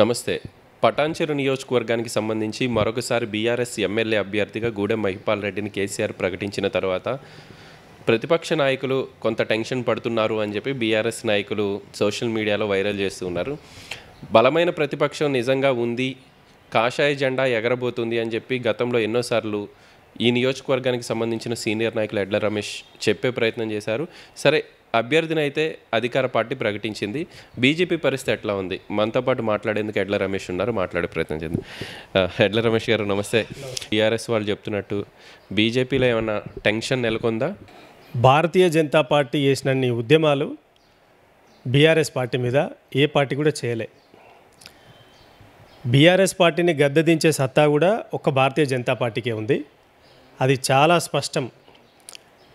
నమస్తే పటాన్చెరు నియోజకవర్గానికి సంబంధించి మరొకసారి బీఆర్ఎస్ ఎమ్మెల్యే అభ్యర్థిగా గూడెం మహిపాల్ రెడ్డిని కేసీఆర్ ప్రకటించిన తర్వాత ప్రతిపక్ష నాయకులు కొంత టెన్షన్ పడుతున్నారు అని చెప్పి బీఆర్ఎస్ నాయకులు సోషల్ మీడియాలో వైరల్ చేస్తున్నారు బలమైన ప్రతిపక్షం నిజంగా ఉంది కాషాయ జెండా ఎగరబోతుంది అని చెప్పి గతంలో ఎన్నోసార్లు ఈ నియోజకవర్గానికి సంబంధించిన సీనియర్ నాయకులు ఎడ్ల రమేష్ చెప్పే ప్రయత్నం చేశారు సరే అభ్యర్థిని అయితే అధికార పార్టీ ప్రకటించింది బీజేపీ పరిస్థితి ఎట్లా ఉంది మనతో పాటు మాట్లాడేందుకు ఎడ్ల రమేష్ ఉన్నారు మాట్లాడే ప్రయత్నం చేద్దాం ఎడ్ల రమేష్ గారు నమస్తే టీఆర్ఎస్ వాళ్ళు చెప్తున్నట్టు బీజేపీలో ఏమైనా టెన్షన్ నెలకొందా భారతీయ జనతా పార్టీ చేసినన్ని ఉద్యమాలు బీఆర్ఎస్ పార్టీ మీద ఏ పార్టీ కూడా చేయలే బీఆర్ఎస్ పార్టీని గద్దెదించే సత్తా కూడా ఒక్క భారతీయ జనతా పార్టీకే ఉంది అది చాలా స్పష్టం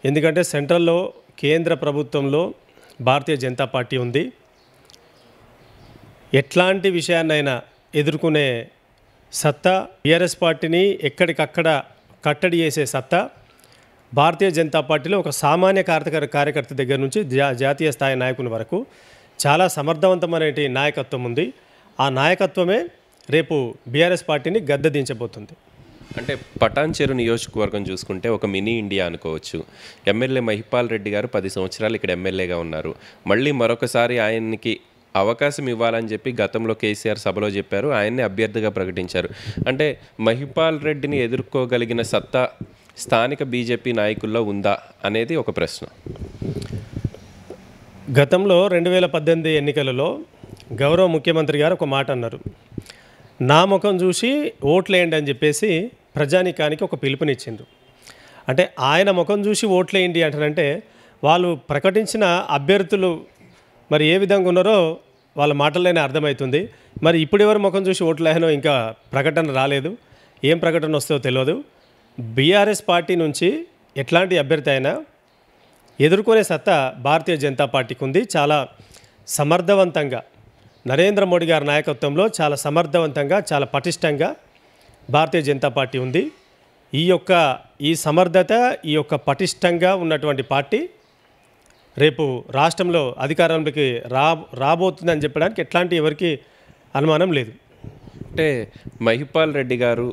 ఎందుకంటే సెంట్రల్లో కేంద్ర ప్రభుత్వంలో భారతీయ జనతా పార్టీ ఉంది ఎట్లాంటి విషయాన్నైనా ఎదుర్కొనే సత్తా బీఆర్ఎస్ పార్టీని ఎక్కడికక్కడ కట్టడి చేసే సత్తా భారతీయ జనతా పార్టీలో ఒక సామాన్య కార్యకర్త కార్యకర్త దగ్గర నుంచి జా జాతీయ స్థాయి నాయకుని వరకు చాలా సమర్థవంతమైన నాయకత్వం ఉంది ఆ నాయకత్వమే రేపు బీఆర్ఎస్ పార్టీని గద్దదించబోతుంది దించబోతుంది అంటే పటాన్చెరు నియోజకవర్గం చూసుకుంటే ఒక మినీ ఇండియా అనుకోవచ్చు ఎమ్మెల్యే మహిపాల్ రెడ్డి గారు పది సంవత్సరాలు ఇక్కడ ఎమ్మెల్యేగా ఉన్నారు మళ్ళీ మరొకసారి ఆయనకి అవకాశం ఇవ్వాలని చెప్పి గతంలో కేసీఆర్ సభలో చెప్పారు ఆయన్ని అభ్యర్థిగా ప్రకటించారు అంటే మహిపాల్ రెడ్డిని ఎదుర్కోగలిగిన సత్తా స్థానిక బీజేపీ నాయకుల్లో ఉందా అనేది ఒక ప్రశ్న గతంలో రెండు వేల పద్దెనిమిది ఎన్నికలలో గౌరవ ముఖ్యమంత్రి గారు ఒక మాట అన్నారు నా ముఖం చూసి ఓట్లేయండి అని చెప్పేసి ప్రజానికానికి ఒక పిలుపునిచ్చింది అంటే ఆయన ముఖం చూసి ఓట్లేయండి అంటారంటే వాళ్ళు ప్రకటించిన అభ్యర్థులు మరి ఏ విధంగా ఉన్నారో వాళ్ళ మాటల్లోనే అర్థమవుతుంది మరి ఇప్పుడు ఎవరు ముఖం చూసి ఓట్లేయనో ఇంకా ప్రకటన రాలేదు ఏం ప్రకటన వస్తుందో తెలియదు బీఆర్ఎస్ పార్టీ నుంచి ఎట్లాంటి అభ్యర్థి అయినా ఎదుర్కొనే సత్తా భారతీయ జనతా పార్టీకి ఉంది చాలా సమర్థవంతంగా నరేంద్ర మోడీ గారి నాయకత్వంలో చాలా సమర్థవంతంగా చాలా పటిష్టంగా భారతీయ జనతా పార్టీ ఉంది ఈ యొక్క ఈ సమర్థత ఈ యొక్క పటిష్టంగా ఉన్నటువంటి పార్టీ రేపు రాష్ట్రంలో అధికారంలోకి రా రాబోతుందని చెప్పడానికి ఎట్లాంటి ఎవరికి అనుమానం లేదు అంటే మహిపాల్ రెడ్డి గారు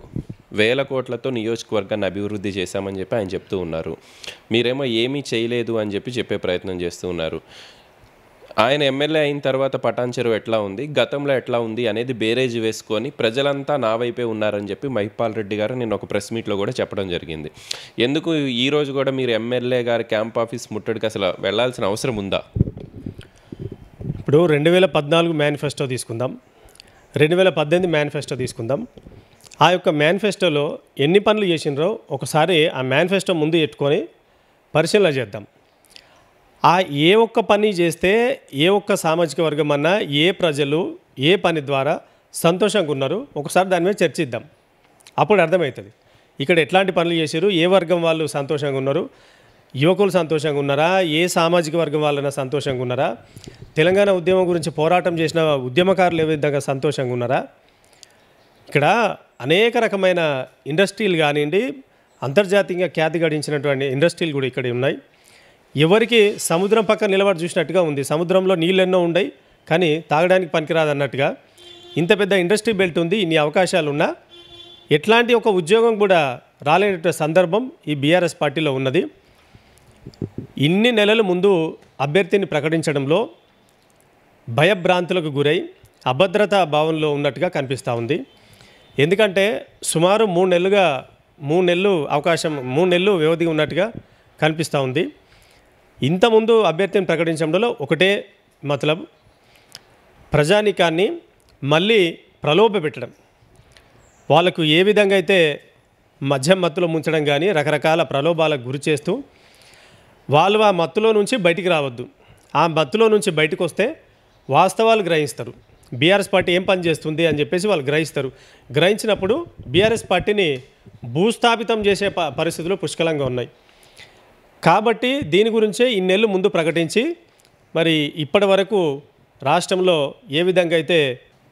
వేల కోట్లతో నియోజకవర్గాన్ని అభివృద్ధి చేశామని చెప్పి ఆయన చెప్తూ ఉన్నారు మీరేమో ఏమీ చేయలేదు అని చెప్పి చెప్పే ప్రయత్నం చేస్తూ ఉన్నారు ఆయన ఎమ్మెల్యే అయిన తర్వాత పటాన్ చెరువు ఎట్లా ఉంది గతంలో ఎట్లా ఉంది అనేది బేరేజ్ వేసుకొని ప్రజలంతా నా వైపే ఉన్నారని చెప్పి మహిపాల్ రెడ్డి గారు నేను ఒక ప్రెస్ మీట్లో కూడా చెప్పడం జరిగింది ఎందుకు ఈరోజు కూడా మీరు ఎమ్మెల్యే గారి క్యాంప్ ఆఫీస్ ముట్టడికి అసలు వెళ్లాల్సిన అవసరం ఉందా ఇప్పుడు రెండు వేల పద్నాలుగు మేనిఫెస్టో తీసుకుందాం రెండు వేల పద్దెనిమిది మేనిఫెస్టో తీసుకుందాం ఆ యొక్క మేనిఫెస్టోలో ఎన్ని పనులు చేసినరో ఒకసారి ఆ మేనిఫెస్టో ముందు పెట్టుకొని పరిశీలన చేద్దాం ఆ ఏ ఒక్క పని చేస్తే ఏ ఒక్క సామాజిక వర్గం అన్నా ఏ ప్రజలు ఏ పని ద్వారా సంతోషంగా ఉన్నారు ఒకసారి దాని మీద చర్చిద్దాం అప్పుడు అర్థమవుతుంది ఇక్కడ ఎట్లాంటి పనులు చేశారు ఏ వర్గం వాళ్ళు సంతోషంగా ఉన్నారు యువకులు సంతోషంగా ఉన్నారా ఏ సామాజిక వర్గం వాళ్ళైనా సంతోషంగా ఉన్నారా తెలంగాణ ఉద్యమం గురించి పోరాటం చేసిన ఉద్యమకారులు ఏ విధంగా సంతోషంగా ఉన్నారా ఇక్కడ అనేక రకమైన ఇండస్ట్రీలు కానివ్వండి అంతర్జాతీయంగా ఖ్యాతి గడించినటువంటి ఇండస్ట్రీలు కూడా ఇక్కడ ఉన్నాయి ఎవరికి సముద్రం పక్కన నిలబడి చూసినట్టుగా ఉంది సముద్రంలో నీళ్ళెన్నో ఉండయి కానీ తాగడానికి పనికిరాదన్నట్టుగా ఇంత పెద్ద ఇండస్ట్రీ బెల్ట్ ఉంది ఇన్ని అవకాశాలున్నా ఎట్లాంటి ఒక ఉద్యోగం కూడా రాలేనటువంటి సందర్భం ఈ బీఆర్ఎస్ పార్టీలో ఉన్నది ఇన్ని నెలల ముందు అభ్యర్థిని ప్రకటించడంలో భయభ్రాంతులకు గురై అభద్రతా భావంలో ఉన్నట్టుగా కనిపిస్తూ ఉంది ఎందుకంటే సుమారు మూడు నెలలుగా మూడు నెలలు అవకాశం మూడు నెలలు వ్యవధి ఉన్నట్టుగా కనిపిస్తూ ఉంది ముందు అభ్యర్థిని ప్రకటించడంలో ఒకటే మతలబ్ ప్రజానికాన్ని మళ్ళీ ప్రలోభ పెట్టడం వాళ్ళకు ఏ విధంగా అయితే మద్యం మత్తులో ముంచడం కానీ రకరకాల ప్రలోభాలకు గురి చేస్తూ వాళ్ళు ఆ మత్తులో నుంచి బయటికి రావద్దు ఆ మత్తులో నుంచి బయటకు వస్తే వాస్తవాలు గ్రహిస్తారు బీఆర్ఎస్ పార్టీ ఏం పని చేస్తుంది అని చెప్పేసి వాళ్ళు గ్రహిస్తారు గ్రహించినప్పుడు బీఆర్ఎస్ పార్టీని భూస్థాపితం చేసే పరిస్థితులు పుష్కలంగా ఉన్నాయి కాబట్టి దీని గురించే ఇన్నేళ్ళు ముందు ప్రకటించి మరి ఇప్పటి వరకు రాష్ట్రంలో ఏ విధంగా అయితే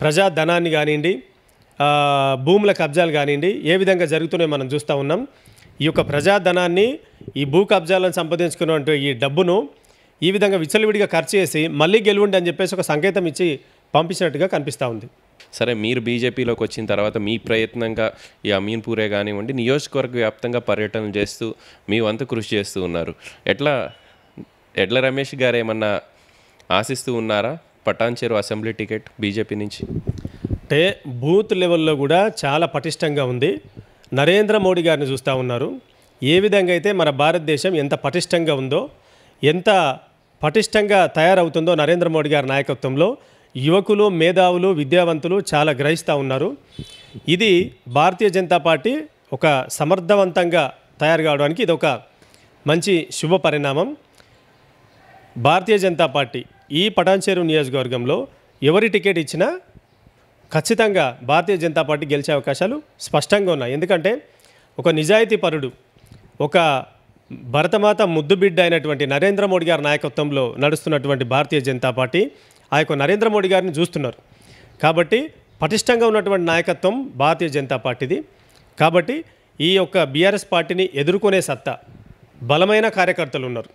ప్రజాధనాన్ని కానివ్వండి భూముల కబ్జాలు కానివ్వండి ఏ విధంగా జరుగుతున్నాయో మనం చూస్తూ ఉన్నాం ఈ యొక్క ప్రజాధనాన్ని ఈ భూ కబ్జాలను సంపాదించుకున్నటువంటి ఈ డబ్బును ఈ విధంగా విచ్చలవిడిగా ఖర్చు చేసి మళ్ళీ గెలువండి అని చెప్పేసి ఒక సంకేతం ఇచ్చి పంపించినట్టుగా కనిపిస్తూ ఉంది సరే మీరు బీజేపీలోకి వచ్చిన తర్వాత మీ ప్రయత్నంగా ఈ అమీన్పూరే కానివ్వండి నియోజకవర్గ వ్యాప్తంగా పర్యటన చేస్తూ మీ వంతు కృషి చేస్తూ ఉన్నారు ఎట్లా ఎడ్ల రమేష్ గారు ఏమన్నా ఆశిస్తూ ఉన్నారా పటాన్చేరు అసెంబ్లీ టికెట్ బీజేపీ నుంచి అంటే బూత్ లెవెల్లో కూడా చాలా పటిష్టంగా ఉంది నరేంద్ర మోడీ గారిని చూస్తూ ఉన్నారు ఏ విధంగా అయితే మన భారతదేశం ఎంత పటిష్టంగా ఉందో ఎంత పటిష్టంగా తయారవుతుందో నరేంద్ర మోడీ గారి నాయకత్వంలో యువకులు మేధావులు విద్యావంతులు చాలా గ్రహిస్తూ ఉన్నారు ఇది భారతీయ జనతా పార్టీ ఒక సమర్థవంతంగా తయారు కావడానికి ఇది ఒక మంచి శుభ పరిణామం భారతీయ జనతా పార్టీ ఈ పటాన్చేరు నియోజకవర్గంలో ఎవరి టికెట్ ఇచ్చినా ఖచ్చితంగా భారతీయ జనతా పార్టీ గెలిచే అవకాశాలు స్పష్టంగా ఉన్నాయి ఎందుకంటే ఒక నిజాయితీ పరుడు ఒక భరతమాత ముద్దుబిడ్డ అయినటువంటి నరేంద్ర మోడీ గారి నాయకత్వంలో నడుస్తున్నటువంటి భారతీయ జనతా పార్టీ ఆ యొక్క నరేంద్ర మోడీ గారిని చూస్తున్నారు కాబట్టి పటిష్టంగా ఉన్నటువంటి నాయకత్వం భారతీయ జనతా పార్టీది కాబట్టి ఈ యొక్క బీఆర్ఎస్ పార్టీని ఎదుర్కొనే సత్తా బలమైన కార్యకర్తలు ఉన్నారు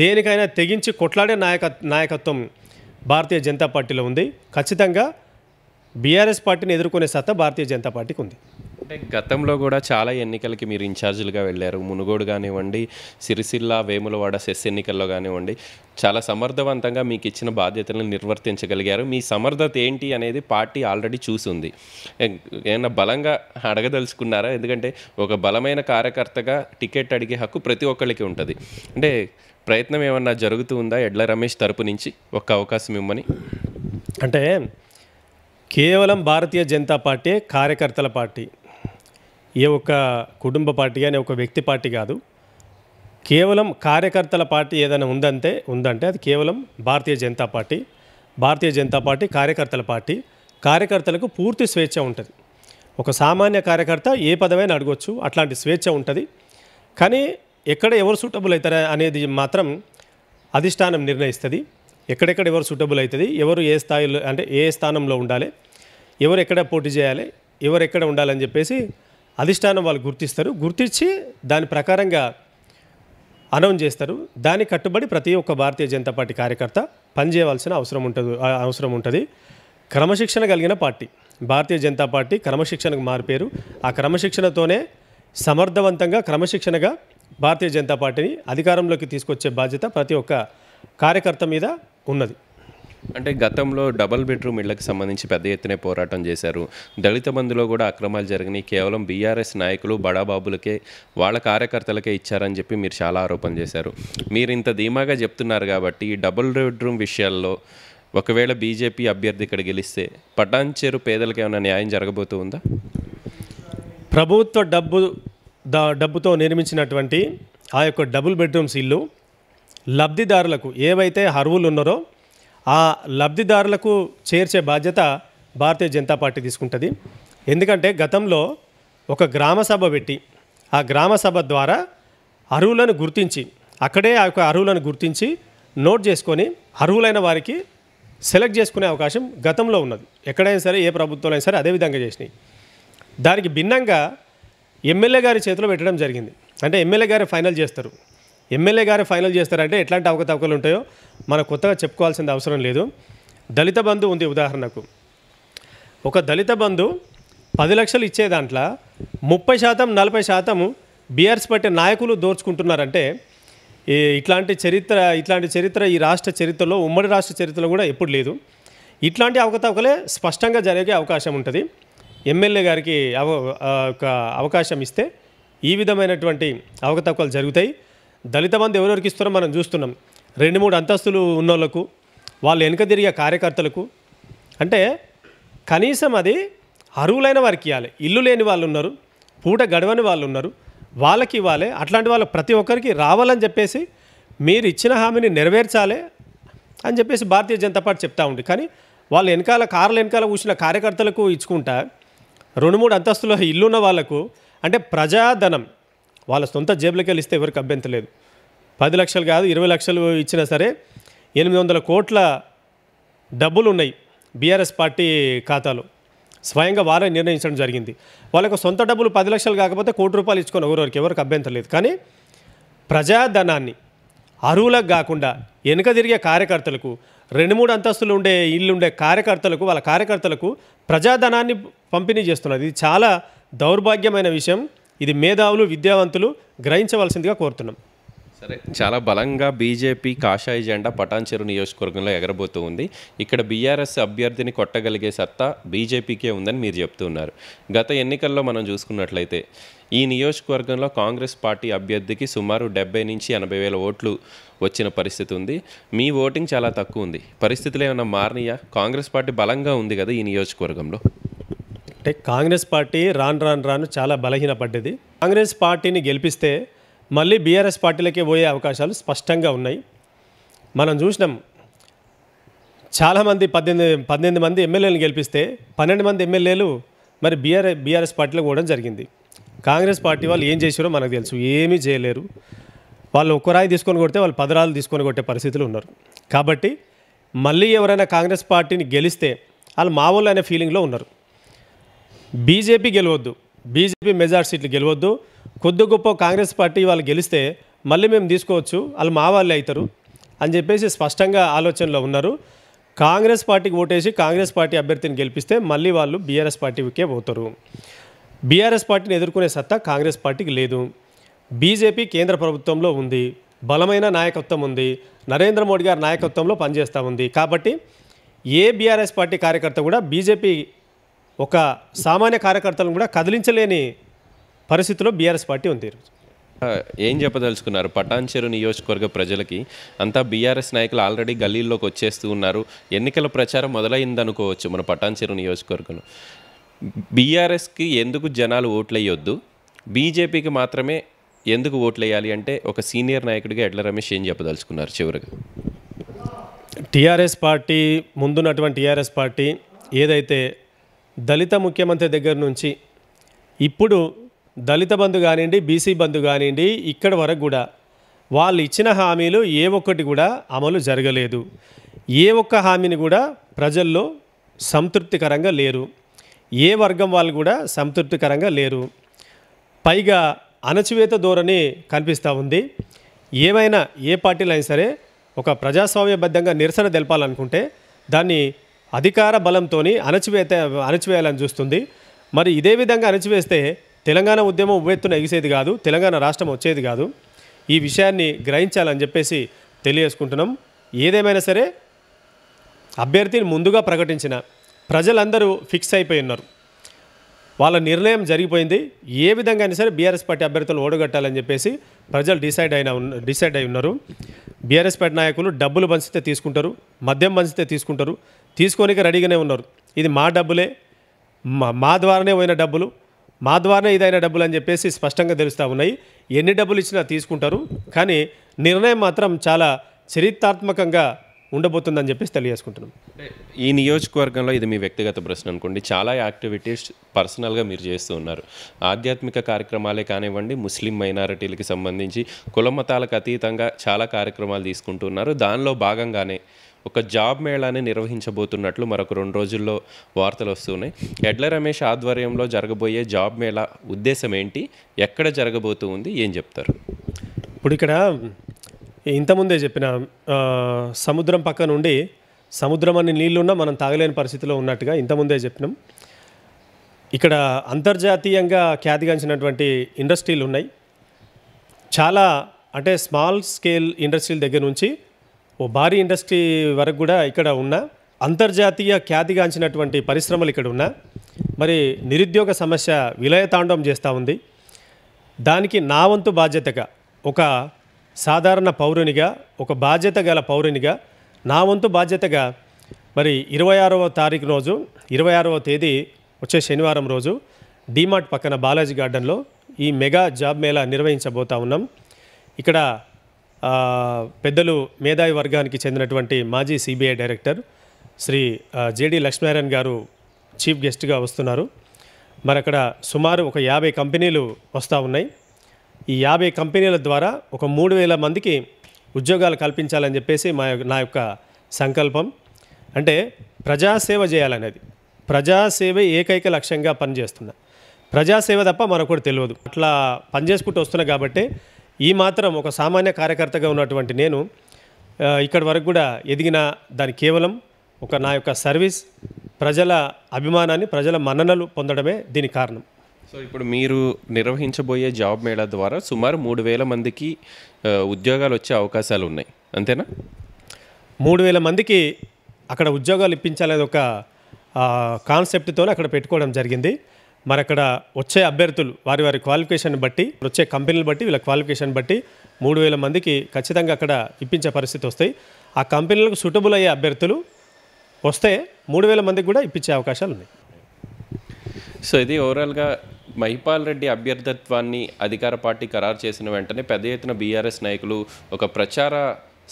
దేనికైనా తెగించి కొట్లాడే నాయక నాయకత్వం భారతీయ జనతా పార్టీలో ఉంది ఖచ్చితంగా బీఆర్ఎస్ పార్టీని ఎదుర్కొనే సత్తా భారతీయ జనతా పార్టీకి ఉంది అంటే గతంలో కూడా చాలా ఎన్నికలకి మీరు ఇన్ఛార్జీలుగా వెళ్ళారు మునుగోడు కానివ్వండి సిరిసిల్ల వేములవాడ సెస్ ఎన్నికల్లో కానివ్వండి చాలా సమర్థవంతంగా మీకు ఇచ్చిన బాధ్యతలను నిర్వర్తించగలిగారు మీ సమర్థత ఏంటి అనేది పార్టీ ఆల్రెడీ చూసింది ఏమైనా బలంగా అడగదలుచుకున్నారా ఎందుకంటే ఒక బలమైన కార్యకర్తగా టికెట్ అడిగే హక్కు ప్రతి ఒక్కరికి ఉంటుంది అంటే ప్రయత్నం ఏమన్నా జరుగుతుందా ఎడ్ల రమేష్ తరపు నుంచి ఒక అవకాశం ఇవ్వమని అంటే కేవలం భారతీయ జనతా పార్టీ కార్యకర్తల పార్టీ ఏ ఒక్క కుటుంబ పార్టీ కానీ ఒక వ్యక్తి పార్టీ కాదు కేవలం కార్యకర్తల పార్టీ ఏదైనా ఉందంటే ఉందంటే అది కేవలం భారతీయ జనతా పార్టీ భారతీయ జనతా పార్టీ కార్యకర్తల పార్టీ కార్యకర్తలకు పూర్తి స్వేచ్ఛ ఉంటుంది ఒక సామాన్య కార్యకర్త ఏ పదవైనా అడగవచ్చు అట్లాంటి స్వేచ్ఛ ఉంటుంది కానీ ఎక్కడ ఎవరు సూటబుల్ అవుతారా అనేది మాత్రం అధిష్టానం నిర్ణయిస్తుంది ఎక్కడెక్కడ ఎవరు సూటబుల్ అవుతుంది ఎవరు ఏ స్థాయిలో అంటే ఏ స్థానంలో ఉండాలి ఎవరు ఎక్కడ పోటీ చేయాలి ఎవరు ఎక్కడ ఉండాలని చెప్పేసి అధిష్టానం వాళ్ళు గుర్తిస్తారు గుర్తించి దాని ప్రకారంగా అనౌన్స్ చేస్తారు దాని కట్టుబడి ప్రతి ఒక్క భారతీయ జనతా పార్టీ కార్యకర్త పనిచేయవలసిన అవసరం ఉంటుంది అవసరం ఉంటుంది క్రమశిక్షణ కలిగిన పార్టీ భారతీయ జనతా పార్టీ క్రమశిక్షణకు మారిపోయారు ఆ క్రమశిక్షణతోనే సమర్థవంతంగా క్రమశిక్షణగా భారతీయ జనతా పార్టీని అధికారంలోకి తీసుకొచ్చే బాధ్యత ప్రతి ఒక్క కార్యకర్త మీద ఉన్నది అంటే గతంలో డబుల్ బెడ్రూమ్ ఇళ్లకు సంబంధించి పెద్ద ఎత్తున పోరాటం చేశారు దళిత బంధులో కూడా అక్రమాలు జరిగినాయి కేవలం బీఆర్ఎస్ నాయకులు బడాబాబులకే వాళ్ళ కార్యకర్తలకే ఇచ్చారని చెప్పి మీరు చాలా ఆరోపణ చేశారు మీరు ఇంత ధీమాగా చెప్తున్నారు కాబట్టి ఈ డబుల్ బెడ్రూమ్ విషయాల్లో ఒకవేళ బీజేపీ అభ్యర్థి ఇక్కడ గెలిస్తే పటాన్చేరు పేదలకు ఏమైనా న్యాయం జరగబోతూ ఉందా ప్రభుత్వ డబ్బు డబ్బుతో నిర్మించినటువంటి ఆ యొక్క డబుల్ బెడ్రూమ్స్ ఇల్లు లబ్ధిదారులకు ఏవైతే అర్హులు ఉన్నారో ఆ లబ్ధిదారులకు చేర్చే బాధ్యత భారతీయ జనతా పార్టీ తీసుకుంటుంది ఎందుకంటే గతంలో ఒక గ్రామ సభ పెట్టి ఆ గ్రామ సభ ద్వారా అరువులను గుర్తించి అక్కడే ఆ యొక్క అరువులను గుర్తించి నోట్ చేసుకొని అర్హులైన వారికి సెలెక్ట్ చేసుకునే అవకాశం గతంలో ఉన్నది ఎక్కడైనా సరే ఏ ప్రభుత్వంలో అయినా సరే అదే విధంగా చేసినాయి దానికి భిన్నంగా ఎమ్మెల్యే గారి చేతిలో పెట్టడం జరిగింది అంటే ఎమ్మెల్యే గారి ఫైనల్ చేస్తారు ఎమ్మెల్యే గారు ఫైనల్ చేస్తారంటే ఎట్లాంటి అవకతవకలు ఉంటాయో మనం కొత్తగా చెప్పుకోవాల్సిన అవసరం లేదు దళిత బంధు ఉంది ఉదాహరణకు ఒక దళిత బంధు పది లక్షలు ఇచ్చే దాంట్లో ముప్పై శాతం నలభై శాతం బీఆర్స్ పట్టే నాయకులు దోచుకుంటున్నారంటే ఇట్లాంటి చరిత్ర ఇట్లాంటి చరిత్ర ఈ రాష్ట్ర చరిత్రలో ఉమ్మడి రాష్ట్ర చరిత్రలో కూడా ఎప్పుడు లేదు ఇట్లాంటి అవకతవకలే స్పష్టంగా జరిగే అవకాశం ఉంటుంది ఎమ్మెల్యే గారికి అవ అవకాశం ఇస్తే ఈ విధమైనటువంటి అవకతవకలు జరుగుతాయి దళిత బంధు ఎవరెవరికి ఇస్తారో మనం చూస్తున్నాం రెండు మూడు అంతస్తులు ఉన్నోళ్లకు వాళ్ళు వెనుక తిరిగే కార్యకర్తలకు అంటే కనీసం అది అరువులైన వారికి ఇవ్వాలి ఇల్లు లేని వాళ్ళు ఉన్నారు పూట గడవని వాళ్ళు ఉన్నారు వాళ్ళకి ఇవ్వాలి అట్లాంటి వాళ్ళు ప్రతి ఒక్కరికి రావాలని చెప్పేసి మీరు ఇచ్చిన హామీని నెరవేర్చాలి అని చెప్పేసి భారతీయ జనతా పార్టీ చెప్తా ఉంది కానీ వాళ్ళు వెనకాల కార్ల వెనకాల కూర్చున్న కార్యకర్తలకు ఇచ్చుకుంటా రెండు మూడు అంతస్తులు ఇల్లున్న వాళ్లకు అంటే ప్రజాధనం వాళ్ళ సొంత జేబులకి వెళ్ళిస్తే ఎవరికి అభ్యంతలేదు పది లక్షలు కాదు ఇరవై లక్షలు ఇచ్చినా సరే ఎనిమిది వందల కోట్ల డబ్బులు ఉన్నాయి బీఆర్ఎస్ పార్టీ ఖాతాలో స్వయంగా వారే నిర్ణయించడం జరిగింది వాళ్ళకు సొంత డబ్బులు పది లక్షలు కాకపోతే కోటి రూపాయలు ఇచ్చుకొని ఎవరెవరికి ఎవరికి అభ్యంతరం లేదు కానీ ప్రజాధనాన్ని అరువులకు కాకుండా వెనుక తిరిగే కార్యకర్తలకు రెండు మూడు అంతస్తులు ఉండే ఇల్లు ఉండే కార్యకర్తలకు వాళ్ళ కార్యకర్తలకు ప్రజాధనాన్ని పంపిణీ చేస్తున్నది ఇది చాలా దౌర్భాగ్యమైన విషయం ఇది మేధావులు విద్యావంతులు గ్రహించవలసిందిగా కోరుతున్నాం సరే చాలా బలంగా బీజేపీ కాషాయ జెండా పటాన్చెరు నియోజకవర్గంలో ఎగరబోతూ ఉంది ఇక్కడ బీఆర్ఎస్ అభ్యర్థిని కొట్టగలిగే సత్తా బీజేపీకే ఉందని మీరు చెప్తున్నారు గత ఎన్నికల్లో మనం చూసుకున్నట్లయితే ఈ నియోజకవర్గంలో కాంగ్రెస్ పార్టీ అభ్యర్థికి సుమారు డెబ్బై నుంచి ఎనభై వేల ఓట్లు వచ్చిన పరిస్థితి ఉంది మీ ఓటింగ్ చాలా తక్కువ ఉంది పరిస్థితులు ఏమైనా మారినాయా కాంగ్రెస్ పార్టీ బలంగా ఉంది కదా ఈ నియోజకవర్గంలో అంటే కాంగ్రెస్ పార్టీ రాన్ రాన్ రాను చాలా బలహీనపడ్డది కాంగ్రెస్ పార్టీని గెలిపిస్తే మళ్ళీ బీఆర్ఎస్ పార్టీలకే పోయే అవకాశాలు స్పష్టంగా ఉన్నాయి మనం చూసినాం చాలామంది పద్దెనిమిది పద్దెనిమిది మంది ఎమ్మెల్యేలను గెలిపిస్తే పన్నెండు మంది ఎమ్మెల్యేలు మరి బీఆర్ఎస్ బీఆర్ఎస్ పార్టీలో పోవడం జరిగింది కాంగ్రెస్ పార్టీ వాళ్ళు ఏం చేశారో మనకు తెలుసు ఏమీ చేయలేరు వాళ్ళు ఒక్క రాయి తీసుకొని కొడితే వాళ్ళు పదరాలు తీసుకొని కొట్టే పరిస్థితులు ఉన్నారు కాబట్టి మళ్ళీ ఎవరైనా కాంగ్రెస్ పార్టీని గెలిస్తే వాళ్ళు మా వాళ్ళు అనే ఫీలింగ్లో ఉన్నారు బీజేపీ గెలవద్దు బీజేపీ మెజార్ సీట్లు గెలవద్దు కొద్ది గొప్ప కాంగ్రెస్ పార్టీ వాళ్ళు గెలిస్తే మళ్ళీ మేము తీసుకోవచ్చు వాళ్ళు మా వాళ్ళే అవుతారు అని చెప్పేసి స్పష్టంగా ఆలోచనలో ఉన్నారు కాంగ్రెస్ పార్టీకి ఓటేసి కాంగ్రెస్ పార్టీ అభ్యర్థిని గెలిపిస్తే మళ్ళీ వాళ్ళు బీఆర్ఎస్ పార్టీకే పోతారు బీఆర్ఎస్ పార్టీని ఎదుర్కొనే సత్తా కాంగ్రెస్ పార్టీకి లేదు బీజేపీ కేంద్ర ప్రభుత్వంలో ఉంది బలమైన నాయకత్వం ఉంది నరేంద్ర మోడీ గారి నాయకత్వంలో పనిచేస్తూ ఉంది కాబట్టి ఏ బీఆర్ఎస్ పార్టీ కార్యకర్త కూడా బీజేపీ ఒక సామాన్య కార్యకర్తలను కూడా కదిలించలేని పరిస్థితిలో బీఆర్ఎస్ పార్టీ ఉంది ఏం చెప్పదలుచుకున్నారు పటాన్చెరు నియోజకవర్గ ప్రజలకి అంతా బీఆర్ఎస్ నాయకులు ఆల్రెడీ గల్లీల్లోకి వచ్చేస్తూ ఉన్నారు ఎన్నికల ప్రచారం మొదలైందనుకోవచ్చు మన పటాన్చెరు నియోజకవర్గంలో బీఆర్ఎస్కి ఎందుకు జనాలు ఓట్లేయొద్దు బీజేపీకి మాత్రమే ఎందుకు ఓట్లేయాలి అంటే ఒక సీనియర్ నాయకుడిగా ఎడ్ల రమేష్ ఏం చెప్పదలుచుకున్నారు చివరిగా టీఆర్ఎస్ పార్టీ ముందున్నటువంటి టీఆర్ఎస్ పార్టీ ఏదైతే దళిత ముఖ్యమంత్రి దగ్గర నుంచి ఇప్పుడు దళిత బంధు కానివ్వండి బీసీ బంధు కానివ్వండి ఇక్కడ వరకు కూడా వాళ్ళు ఇచ్చిన హామీలు ఏ ఒక్కటి కూడా అమలు జరగలేదు ఏ ఒక్క హామీని కూడా ప్రజల్లో సంతృప్తికరంగా లేరు ఏ వర్గం వాళ్ళు కూడా సంతృప్తికరంగా లేరు పైగా అణచివేత ధోరణి కనిపిస్తూ ఉంది ఏమైనా ఏ పార్టీలు అయినా సరే ఒక ప్రజాస్వామ్యబద్ధంగా నిరసన తెలపాలనుకుంటే దాన్ని అధికార బలంతోని అణచివేత అణచివేయాలని చూస్తుంది మరి ఇదే విధంగా అణచివేస్తే తెలంగాణ ఉద్యమం ఉవ్వెత్తున ఎగిసేది కాదు తెలంగాణ రాష్ట్రం వచ్చేది కాదు ఈ విషయాన్ని గ్రహించాలని చెప్పేసి తెలియజేసుకుంటున్నాం ఏదేమైనా సరే అభ్యర్థిని ముందుగా ప్రకటించిన ప్రజలందరూ ఫిక్స్ అయిపోయి ఉన్నారు వాళ్ళ నిర్ణయం జరిగిపోయింది ఏ విధంగా అయినా సరే బీఆర్ఎస్ పార్టీ అభ్యర్థులను ఓడగట్టాలని చెప్పేసి ప్రజలు డిసైడ్ అయిన డిసైడ్ అయి ఉన్నారు బీఆర్ఎస్ పార్టీ నాయకులు డబ్బులు పంచితే తీసుకుంటారు మద్యం పంచితే తీసుకుంటారు తీసుకోనికే రెడీగానే ఉన్నారు ఇది మా డబ్బులే మా ద్వారానే పోయిన డబ్బులు మా ద్వారానే ఇదైన డబ్బులు అని చెప్పేసి స్పష్టంగా తెలుస్తూ ఉన్నాయి ఎన్ని డబ్బులు ఇచ్చినా తీసుకుంటారు కానీ నిర్ణయం మాత్రం చాలా చరిత్రాత్మకంగా ఉండబోతుందని చెప్పేసి తెలియజేసుకుంటున్నాం ఈ నియోజకవర్గంలో ఇది మీ వ్యక్తిగత ప్రశ్న అనుకోండి చాలా యాక్టివిటీస్ పర్సనల్గా మీరు చేస్తూ ఉన్నారు ఆధ్యాత్మిక కార్యక్రమాలే కానివ్వండి ముస్లిం మైనారిటీలకి సంబంధించి కులమతాలకు అతీతంగా చాలా కార్యక్రమాలు తీసుకుంటున్నారు దానిలో భాగంగానే ఒక జాబ్ మేళాని నిర్వహించబోతున్నట్లు మరొక రెండు రోజుల్లో వార్తలు వస్తున్నాయి ఎడ్ల రమేష్ ఆధ్వర్యంలో జరగబోయే జాబ్ మేళా ఉద్దేశం ఏంటి ఎక్కడ జరగబోతూ ఉంది ఏం చెప్తారు ఇప్పుడు ఇక్కడ ఇంతముందే చెప్పిన సముద్రం పక్క నుండి సముద్రం అని నీళ్ళున్నా మనం తాగలేని పరిస్థితిలో ఉన్నట్టుగా ఇంతముందే చెప్పినాం ఇక్కడ అంతర్జాతీయంగా ఖ్యాతిగాంచినటువంటి ఇండస్ట్రీలు ఉన్నాయి చాలా అంటే స్మాల్ స్కేల్ ఇండస్ట్రీల దగ్గర నుంచి ఓ భారీ ఇండస్ట్రీ వరకు కూడా ఇక్కడ ఉన్న అంతర్జాతీయ ఖ్యాతిగాంచినటువంటి పరిశ్రమలు ఇక్కడ ఉన్న మరి నిరుద్యోగ సమస్య విలయతాండవం చేస్తూ ఉంది దానికి నా వంతు బాధ్యతగా ఒక సాధారణ పౌరునిగా ఒక బాధ్యత గల పౌరునిగా నా వంతు బాధ్యతగా మరి ఇరవై ఆరవ తారీఖు రోజు ఇరవై ఆరవ తేదీ వచ్చే శనివారం రోజు డీమార్ట్ పక్కన బాలాజీ గార్డెన్లో ఈ మెగా జాబ్ మేళా నిర్వహించబోతా ఉన్నాం ఇక్కడ పెద్దలు మేధావి వర్గానికి చెందినటువంటి మాజీ CBI director Shri JD Lakshminarayana గారు చీఫ్ గెస్ట్గా వస్తున్నారు మరి అక్కడ సుమారు ఒక యాభై కంపెనీలు వస్తూ ఉన్నాయి ఈ యాభై కంపెనీల ద్వారా ఒక మూడు వేల మందికి ఉద్యోగాలు కల్పించాలని చెప్పేసి మా నా యొక్క సంకల్పం అంటే ప్రజాసేవ చేయాలనేది ప్రజాసేవ ఏకైక లక్ష్యంగా పనిచేస్తున్నా ప్రజాసేవ తప్ప మనకు తెలియదు అట్లా పనిచేసుకుంటూ వస్తున్నా కాబట్టి ఈ మాత్రం ఒక సామాన్య కార్యకర్తగా ఉన్నటువంటి నేను ఇక్కడి వరకు కూడా ఎదిగిన దాని కేవలం ఒక నా యొక్క సర్వీస్ ప్రజల అభిమానాన్ని ప్రజల మన్ననలు పొందడమే దీని కారణం సో ఇప్పుడు మీరు నిర్వహించబోయే జాబ్ మేళా ద్వారా సుమారు మూడు వేల మందికి ఉద్యోగాలు వచ్చే అవకాశాలు ఉన్నాయి అంతేనా మూడు వేల మందికి అక్కడ ఉద్యోగాలు ఇప్పించాలనేది ఒక కాన్సెప్ట్తో అక్కడ పెట్టుకోవడం జరిగింది మరి అక్కడ వచ్చే అభ్యర్థులు వారి వారి క్వాలిఫికేషన్ బట్టి వచ్చే కంపెనీలు బట్టి వీళ్ళ క్వాలిఫికేషన్ బట్టి మూడు వేల మందికి ఖచ్చితంగా అక్కడ ఇప్పించే పరిస్థితి వస్తాయి ఆ కంపెనీలకు సూటబుల్ అయ్యే అభ్యర్థులు వస్తే మూడు వేల మందికి కూడా ఇప్పించే అవకాశాలు ఉన్నాయి సో ఇది ఓవరాల్గా మహిపాల్ రెడ్డి అభ్యర్థత్వాన్ని అధికార పార్టీ ఖరారు చేసిన వెంటనే పెద్ద ఎత్తున బీఆర్ఎస్ నాయకులు ఒక ప్రచార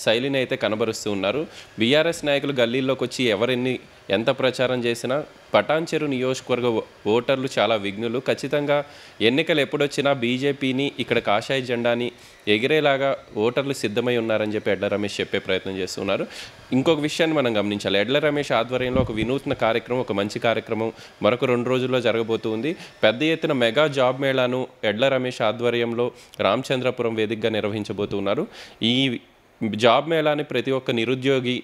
శైలిని అయితే కనబరుస్తూ ఉన్నారు బీఆర్ఎస్ నాయకులు గల్లీల్లోకి వచ్చి ఎవరెన్ని ఎంత ప్రచారం చేసినా పటాన్చెరు నియోజకవర్గ ఓటర్లు చాలా విఘ్నులు ఖచ్చితంగా ఎన్నికలు ఎప్పుడొచ్చినా బీజేపీని ఇక్కడ కాషాయ జెండాని ఎగిరేలాగా ఓటర్లు సిద్ధమై ఉన్నారని చెప్పి ఎడ్ల రమేష్ చెప్పే ప్రయత్నం చేస్తున్నారు ఇంకొక విషయాన్ని మనం గమనించాలి ఎడ్ల రమేష్ ఆధ్వర్యంలో ఒక వినూత్న కార్యక్రమం ఒక మంచి కార్యక్రమం మరొక రెండు రోజుల్లో జరగబోతుంది పెద్ద ఎత్తున మెగా జాబ్ మేళాను ఎడ్ల రమేష్ ఆధ్వర్యంలో రామచంద్రపురం వేదికగా నిర్వహించబోతున్నారు ఈ జాబ్ మేళాని ప్రతి ఒక్క నిరుద్యోగి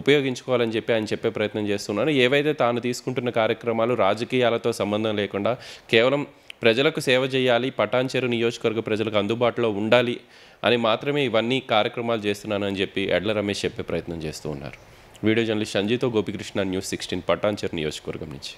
ఉపయోగించుకోవాలని చెప్పి ఆయన చెప్పే ప్రయత్నం చేస్తున్నాను ఏవైతే తాను తీసుకుంటున్న కార్యక్రమాలు రాజకీయాలతో సంబంధం లేకుండా కేవలం ప్రజలకు సేవ చేయాలి పటాన్చెరు నియోజకవర్గ ప్రజలకు అందుబాటులో ఉండాలి అని మాత్రమే ఇవన్నీ కార్యక్రమాలు చేస్తున్నానని చెప్పి ఎడ్ల రమేష్ చెప్పే ప్రయత్నం చేస్తూ ఉన్నారు వీడియో జర్నలిస్ట్ సంజీతో గోపికృష్ణ న్యూస్ సిక్స్టీన్ పటాన్చెరు నియోజకవర్గం నుంచి